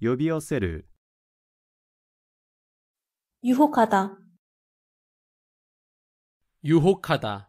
呼び寄せる유혹하다유혹하다